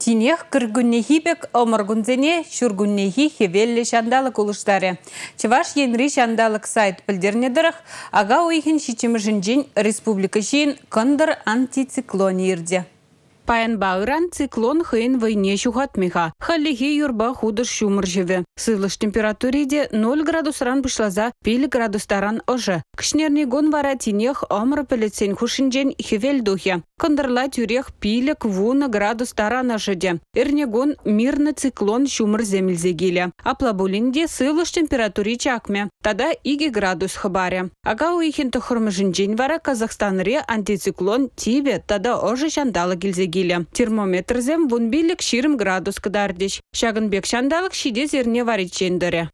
Тинех кыргүннехибек омыргунзене шургуннехи хевелле шандалы улыштаре. Чеваш енри шандалык сайт пілдернедіріх, ага ойхин шичимышынжен республика жиын кындыр антициклон ерде. Паян циклон хыйын войне шухатмиха. Халлихи юрба худыш шумыр Сылыш температуриде 0 градусран бышлаза 5 градустаран ожы. Кшнерни гон вара тинех омыр пелецен хушинжен хевел духе кындырла тюрех пилек вуна градус тарана жеде. Эрнегон мирный циклон шумыр земельзегиле. Аплабулинде сылыш температури чакме. Тада иги градус хабаре. Ага уихин тухырмышын вара Казахстанре антициклон тиве тада ожы шандалы Термометр Термометрзем вун билек ширм градус кыдардеш. Шагынбек шандалык шиде зерне варичендере.